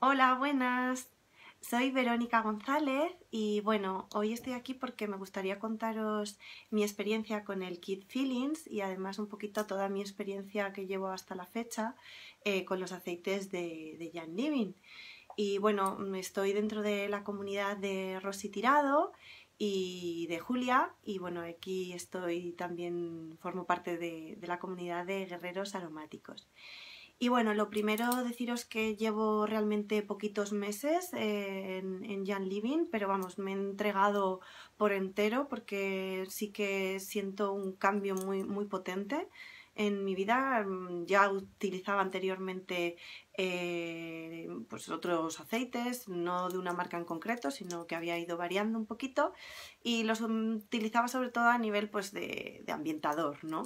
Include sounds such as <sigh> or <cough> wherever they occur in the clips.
Hola, buenas. Soy Verónica González y bueno, hoy estoy aquí porque me gustaría contaros mi experiencia con el Kid Feelings y además un poquito toda mi experiencia que llevo hasta la fecha eh, con los aceites de, Jan Living. Y bueno, estoy dentro de la comunidad de Rosy Tirado y de Julia y bueno, aquí estoy también, formo parte de la comunidad de guerreros aromáticos. Y bueno, lo primero deciros que llevo realmente poquitos meses eh, en, en Jan Living, pero vamos, me he entregado por entero porque sí que siento un cambio muy, muy potente en mi vida. Ya utilizaba anteriormente eh, pues otros aceites, no de una marca en concreto, sino que había ido variando un poquito y los mm, utilizaba sobre todo a nivel pues de, de ambientador, ¿no?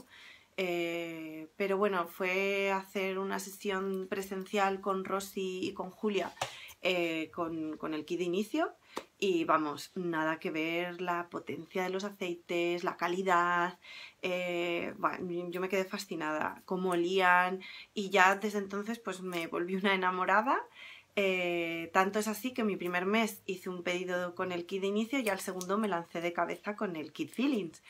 Eh, pero bueno, fue hacer una sesión presencial con Rosy y con Julia eh, con, el kit de inicio y vamos, nada que ver la potencia de los aceites, la calidad, eh, yo me quedé fascinada, cómo olían y ya desde entonces pues me volví una enamorada. tanto es así que mi primer mes hice un pedido con el kit de inicio y al segundo me lancé de cabeza con el kit feelings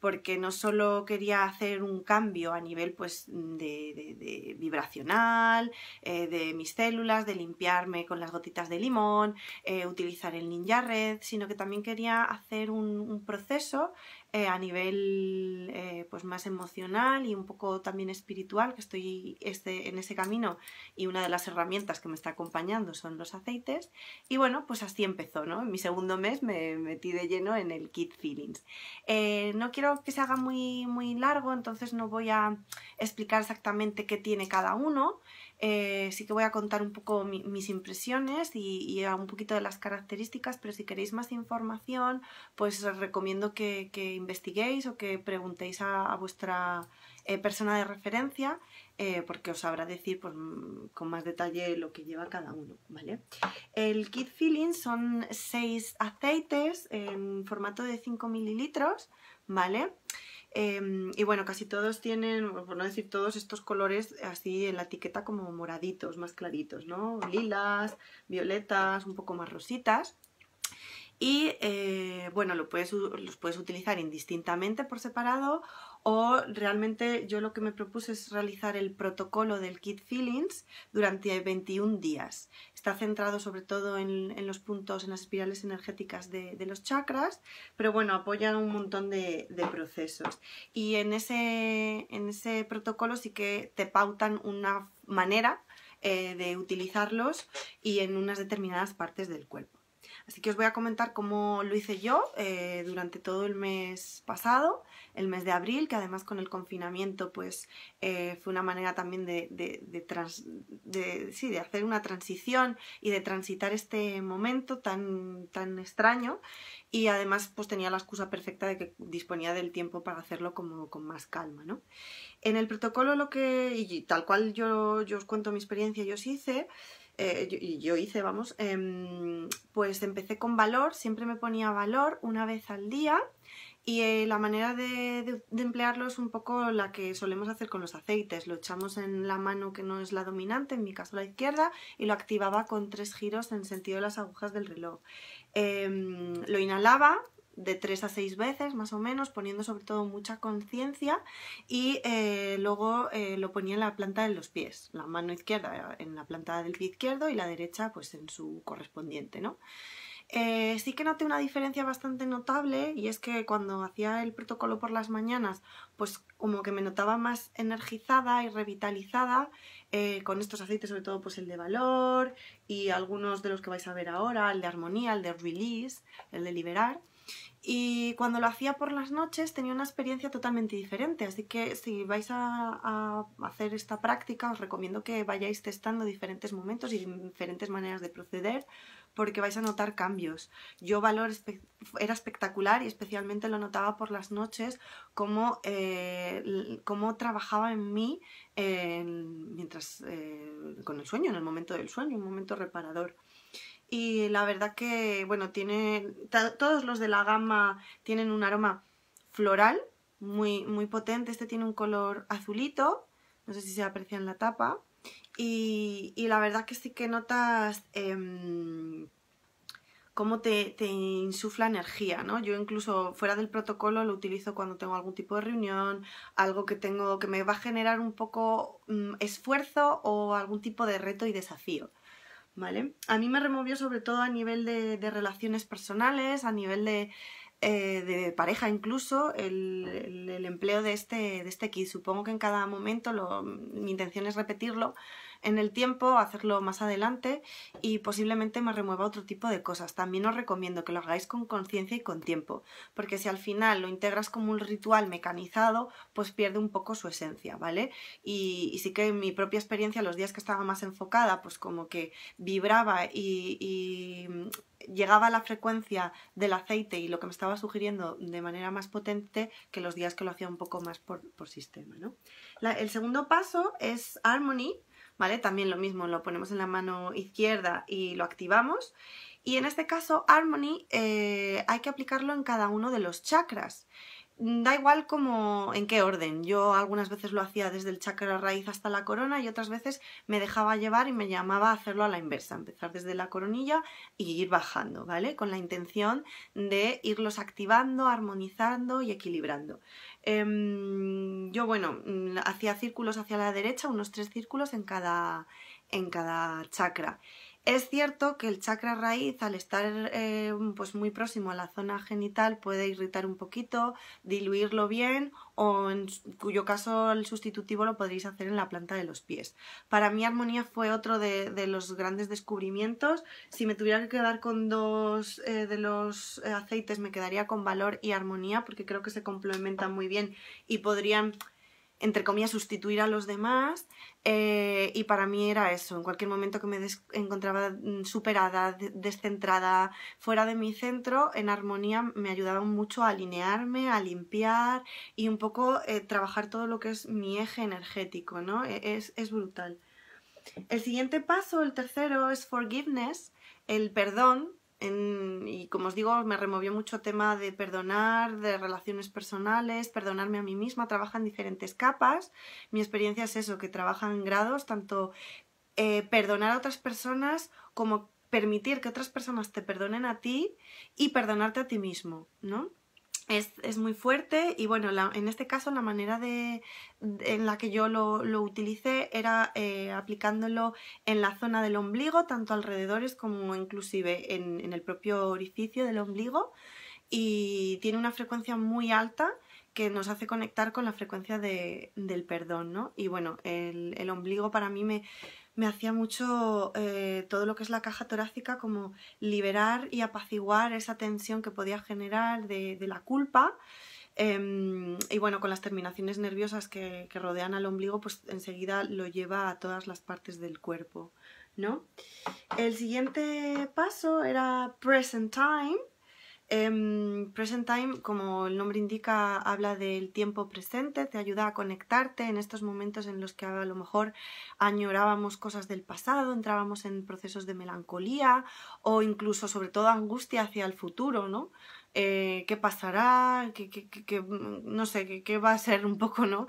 porque no solo quería hacer un cambio a nivel pues, mm, de, vibracional, eh, de mis células, de limpiarme con las gotitas de limón, eh, utilizar el ninja red, sino que también quería hacer un proceso eh, a nivel eh, pues más emocional y un poco también espiritual, que estoy este, en ese camino y una de las herramientas que me está acompañando son los aceites. Y bueno, pues así empezó, ¿no? En mi segundo mes me metí de lleno en el Kit Feelings. Eh, no quiero que se haga muy, muy largo, entonces no voy a explicar exactamente qué tiene cada uno, eh, sí que voy a contar un poco mis impresiones y, un poquito de las características, pero si queréis más información, pues os recomiendo que, investiguéis o que preguntéis a, vuestra eh, persona de referencia, eh, porque os sabrá decir pues, mm, con más detalle lo que lleva cada uno, El kit filling son 6 aceites en formato de 5 mililitros, ¿vale? Em, y bueno, casi todos tienen, por no decir todos, estos colores así en la etiqueta como moraditos, más claritos, ¿no? Lilas, violetas, un poco más rositas. Y eh, bueno, los puedes utilizar indistintamente por separado o realmente yo lo que me propuse es realizar el protocolo del Kit Feelings durante 21 días. Está centrado sobre todo en, los puntos, en las espirales energéticas de, los chakras, pero bueno, apoya un montón de, procesos. Y en ese, en protocolo sí que te pautan una manera eh, de utilizarlos y en unas determinadas partes del cuerpo. Así que os voy a comentar cómo lo hice yo eh, durante todo el mes pasado el mes de abril, que además con el confinamiento pues eh, fue una manera también de, de, hacer una transición y de transitar este momento tan, tan extraño y además pues tenía la excusa perfecta de que disponía del tiempo para hacerlo como con más calma, ¿no? En el protocolo lo que, y tal cual yo, yo os cuento mi experiencia, yo os hice, eh, yo, hice, vamos, em, pues empecé con valor, siempre me ponía valor una vez al día y eh, la manera de, emplearlo es un poco la que solemos hacer con los aceites. Lo echamos en la mano que no es la dominante, en mi caso la izquierda, y lo activaba con tres giros en sentido de las agujas del reloj. Em, lo inhalaba de tres a seis veces más o menos, poniendo sobre todo mucha conciencia y eh, luego eh, lo ponía en la planta de los pies, la mano izquierda en la planta del pie izquierdo y la derecha pues en su correspondiente, ¿no? Eh, sí que noté una diferencia bastante notable y es que cuando hacía el protocolo por las mañanas, pues como que me notaba más energizada y revitalizada eh, con estos aceites, sobre todo pues el de valor y algunos de los que vais a ver ahora, el de armonía, el de release, el de liberar. Y cuando lo hacía por las noches tenía una experiencia totalmente diferente, así que si vais a, hacer esta práctica os recomiendo que vayáis testando diferentes momentos y diferentes maneras de proceder porque vais a notar cambios. Yo valor era espectacular y especialmente lo notaba por las noches cómo, eh, trabajaba en mí mientras eh, con el sueño, en el momento del sueño, un momento reparador y la verdad que, bueno, tiene, todos los de la gama tienen un aroma floral muy, muy potente. Este tiene un color azulito, no sé si se aprecia en la tapa. Y, la verdad que sí que notas em, cómo te, te, insufla energía, ¿no? Yo incluso fuera del protocolo lo utilizo cuando tengo algún tipo de reunión, algo que tengo que me va a generar un poco mm, esfuerzo o algún tipo de reto y desafío. ¿vale? A mí me removió sobre todo a nivel de, de relaciones personales, a nivel de, eh, de pareja incluso, el, el, empleo de este, de este kit. Supongo que en cada momento lo, mi intención es repetirlo, en el tiempo, hacerlo más adelante y posiblemente me remueva otro tipo de cosas. También os recomiendo que lo hagáis con conciencia y con tiempo, porque si al final lo integras como un ritual mecanizado, pues pierde un poco su esencia, ¿vale? Y, sí que en mi propia experiencia, los días que estaba más enfocada, pues como que vibraba y, mm, llegaba a la frecuencia del aceite y lo que me estaba sugiriendo de manera más potente que los días que lo hacía un poco más por, sistema. ¿no? el segundo paso es Harmony, también lo mismo, lo ponemos en la mano izquierda y lo activamos. Y en este caso, Harmony, eh, hay que aplicarlo en cada uno de los chakras da igual como en qué orden. Yo algunas veces lo hacía desde el chakra raíz hasta la corona y otras veces me dejaba llevar y me llamaba a hacerlo a la inversa, empezar desde la coronilla y ir bajando, ¿vale? Con la intención de irlos activando, armonizando y equilibrando. Em, yo, bueno, hacía círculos hacia la derecha, unos tres círculos en en cada chakra. Es cierto que el chakra raíz, al estar eh, pues muy próximo a la zona genital, puede irritar un poquito, diluirlo bien o en cuyo caso el sustitutivo lo podréis hacer en la planta de los pies. Para mí armonía fue otro de, los grandes descubrimientos. Si me tuviera que quedar con dos eh, de los aceites, me quedaría con valor y armonía porque creo que se complementan muy bien y podrían entre comillas, sustituir a los demás. Eh, y para mí era eso, en cualquier momento que me encontraba mm, superada, descentrada, fuera de mi centro, en armonía me ayudaba mucho a alinearme, a limpiar y un poco eh, trabajar todo lo que es mi eje energético, ¿no? E, es, es brutal. El siguiente paso, el tercero, es forgiveness, el perdón, y como os digo, me removió mucho el tema de perdonar, de relaciones personales, perdonarme a mí misma, trabaja en diferentes capas. Mi experiencia es eso, que trabaja en grados, tanto eh, perdonar a otras personas como permitir que otras personas te perdonen a ti y perdonarte a ti mismo, ¿no? es, muy fuerte y bueno, en este caso la manera en la que yo lo, utilicé era eh, aplicándolo en la zona del ombligo, tanto alrededores como inclusive en, el propio orificio del ombligo y tiene una frecuencia muy alta que nos hace conectar con la frecuencia del perdón, ¿no? Y bueno, el, el ombligo para mí me, me hacía mucho eh, todo lo que es la caja torácica como liberar y apaciguar esa tensión que podía generar de, la culpa. Em, y bueno, con las terminaciones nerviosas que, rodean al ombligo, pues enseguida lo lleva a todas las partes del cuerpo, ¿no? El siguiente paso era present time, Em, present time, como el nombre indica, habla del tiempo presente, te ayuda a conectarte en estos momentos en los que a lo mejor añorábamos cosas del pasado, entrábamos en procesos de melancolía o incluso sobre todo angustia hacia el futuro, ¿no? Eh, qué pasará, ¿Qué, mm, no sé, qué, va a ser un poco, ¿no?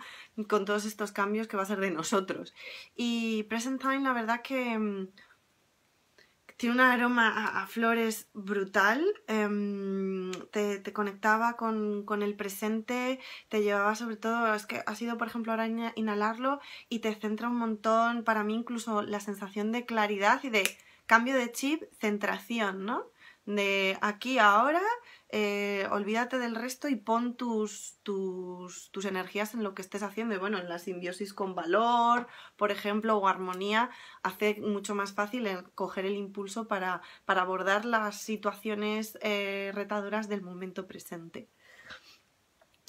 Con todos estos cambios que va a ser de nosotros. Y present time, la verdad que mm, tiene un aroma a, flores brutal, em, te, te, conectaba con, con, el presente, te llevaba sobre todo, es que ha sido por ejemplo ahora inhalarlo y te centra un montón, para mí incluso la sensación de claridad y de cambio de chip, centración, ¿no? de aquí a ahora, eh, olvídate del resto y pon tus, energías en lo que estés haciendo. Y bueno, en la simbiosis con valor, por ejemplo, o armonía, hace mucho más fácil el coger el impulso para, para abordar las situaciones eh, retadoras del momento presente.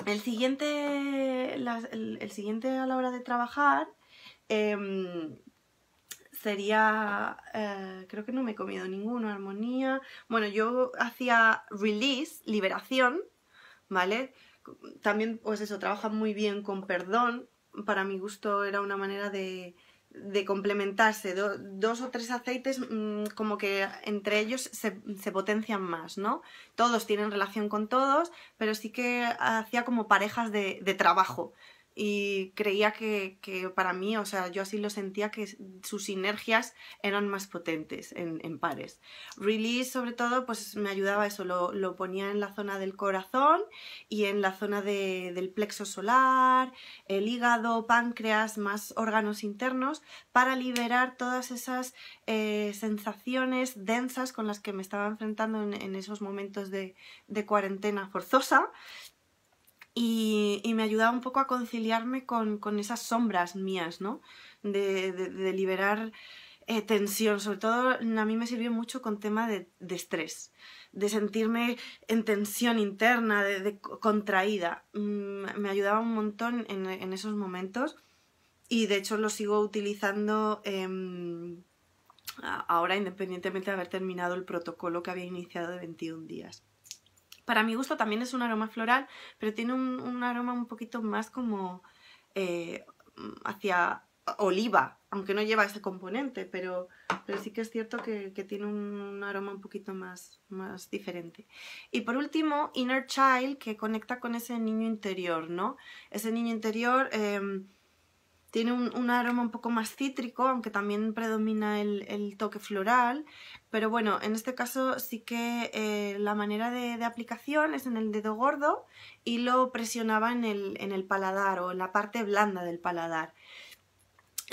El siguiente, el, siguiente a la hora de trabajar em, sería, eh, creo que no me he comido ninguno, armonía. Bueno, yo hacía release, liberación, ¿vale? También, pues eso, trabaja muy bien con perdón. Para mi gusto era una manera de, complementarse. dos o tres aceites mm, como que entre ellos se, potencian más, ¿no? Todos tienen relación con todos, pero sí que hacía como parejas de, de trabajo y creía que, para mí, o sea, yo así lo sentía, que sus sinergias eran más potentes en, pares. Release, sobre todo, pues me ayudaba eso, lo, lo, ponía en la zona del corazón y en la zona del plexo solar, el hígado, páncreas, más órganos internos, para liberar todas esas eh, sensaciones densas con las que me estaba enfrentando en, esos momentos de cuarentena forzosa y, me ayudaba un poco a conciliarme con, esas sombras mías, ¿no? De, de, liberar eh, tensión, sobre todo mm, a mí me sirvió mucho con tema de, de estrés, de sentirme en tensión interna, de, contraída. Mm, me ayudaba un montón en, esos momentos y de hecho lo sigo utilizando. Em, ahora independientemente de haber terminado el protocolo que había iniciado de 21 días. Para mi gusto también es un aroma floral, pero tiene un, aroma un poquito más como eh, hacia oliva, aunque no lleva ese componente, pero, pero sí que es cierto que, tiene un, aroma un poquito más, más diferente. Y por último, Inner Child, que conecta con ese niño interior, ¿no? Ese niño interior... Em, tiene un, aroma un poco más cítrico, aunque también predomina el, toque floral. Pero bueno, en este caso sí que eh, la manera de, aplicación es en el dedo gordo y lo presionaba en el paladar o en la parte blanda del paladar.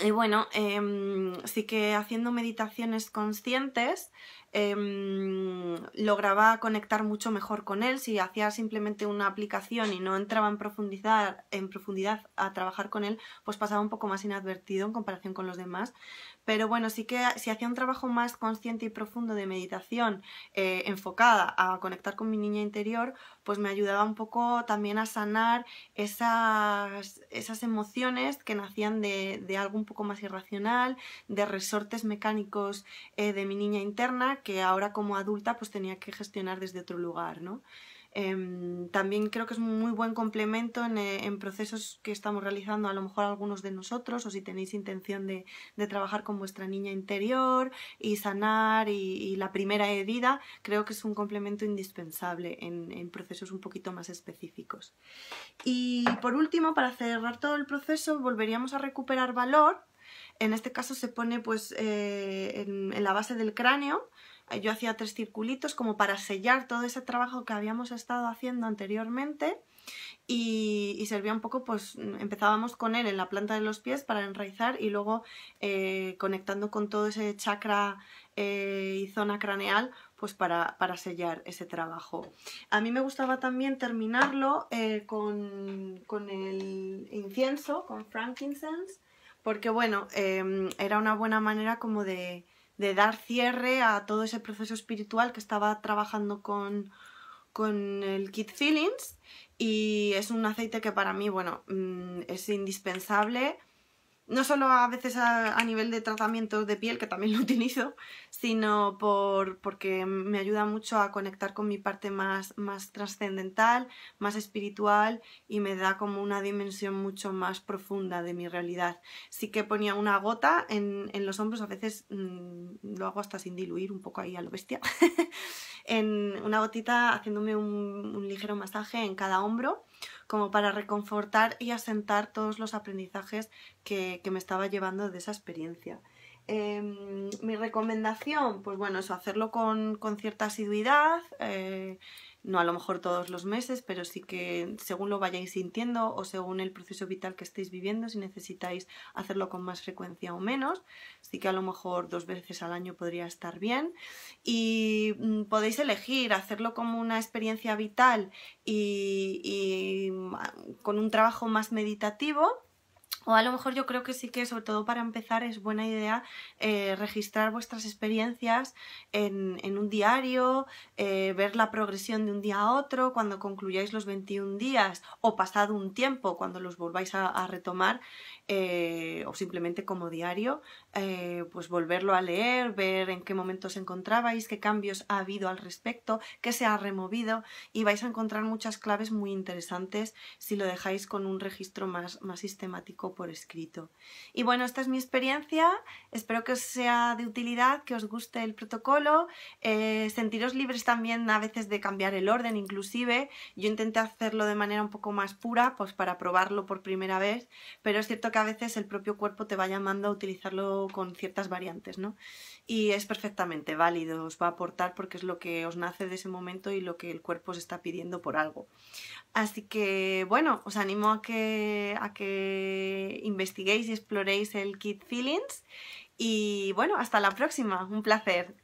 Y bueno, em, sí que haciendo meditaciones conscientes em, lograba conectar mucho mejor con él. Si hacía simplemente una aplicación y no entraba en en profundidad a trabajar con él, pues pasaba un poco más inadvertido en comparación con los demás pero bueno, sí que si hacía un trabajo más consciente y profundo de meditación eh, enfocada a conectar con mi niña interior, pues me ayudaba un poco también a sanar esas, esas emociones que nacían de, algo un poco más irracional, de resortes mecánicos eh, de mi niña interna que ahora como adulta pues tenía que gestionar desde otro lugar, ¿no? Em, también creo que es un muy buen complemento eh, en, procesos que estamos realizando a lo mejor algunos de nosotros o si tenéis intención de, trabajar con vuestra niña interior y sanar y, la primera herida, creo que es un complemento indispensable en, procesos un poquito más específicos. Y por último, para cerrar todo el proceso, volveríamos a recuperar valor en este caso se pone pues, eh, en, la base del cráneo yo hacía tres circulitos como para sellar todo ese trabajo que habíamos estado haciendo anteriormente y, servía un poco, pues empezábamos con él en la planta de los pies para enraizar y luego eh, conectando con todo ese chakra eh, y zona craneal pues para, sellar ese trabajo. A mí me gustaba también terminarlo eh, con, con, el incienso, con frankincense, porque bueno, em, era una buena manera como de, de dar cierre a todo ese proceso espiritual que estaba trabajando con, el Kid Feelings y es un aceite que para mí, bueno, mm, es indispensable no solo a veces a, nivel de tratamiento de piel, que también lo <laughs> utilizo, sino porque me ayuda mucho a conectar con mi parte más, más trascendental, más espiritual y me da como una dimensión mucho más profunda de mi realidad. Sí que ponía una gota en, los hombros, a veces mm, lo hago hasta sin diluir, un poco ahí a lo bestia, <laughs> en una gotita haciéndome un ligero masaje en cada hombro como para reconfortar y asentar todos los aprendizajes que, me estaba llevando de esa experiencia. Em, mi recomendación, pues bueno, es hacerlo con, cierta asiduidad, eh, no a lo mejor todos los meses, pero sí que según lo vayáis sintiendo o según el proceso vital que estéis viviendo, si necesitáis hacerlo con más frecuencia o menos, sí que a lo mejor dos veces al año podría estar bien. Y mm, podéis elegir hacerlo como una experiencia vital y, y mm, con un trabajo más meditativo o a lo mejor yo creo que sí que, sobre todo para empezar, es buena idea eh, registrar vuestras experiencias en, un diario, eh, ver la progresión de un día a otro, cuando concluyáis los 21 días o pasado un tiempo, cuando los volváis a, retomar, eh, o simplemente como diario, pues volverlo a leer, ver en qué momento os encontrabais, qué cambios ha habido al respecto, qué se ha removido y vais a encontrar muchas claves muy interesantes si lo dejáis con un registro más, más sistemático por escrito. Y bueno, esta es mi experiencia, espero que os sea de utilidad, que os guste el protocolo, eh, sentiros libres también a veces de cambiar el orden inclusive, yo intenté hacerlo de manera un poco más pura, pues para probarlo por primera vez, pero es cierto que a veces el propio cuerpo te va llamando a utilizarlo con ciertas variantes, ¿no? Y es perfectamente válido, os va a aportar porque es lo que os nace de ese momento y lo que el cuerpo os está pidiendo por algo. Así que bueno, os animo a que, a que investiguéis y exploréis el kit Feelings. Y bueno, hasta la próxima. Un placer.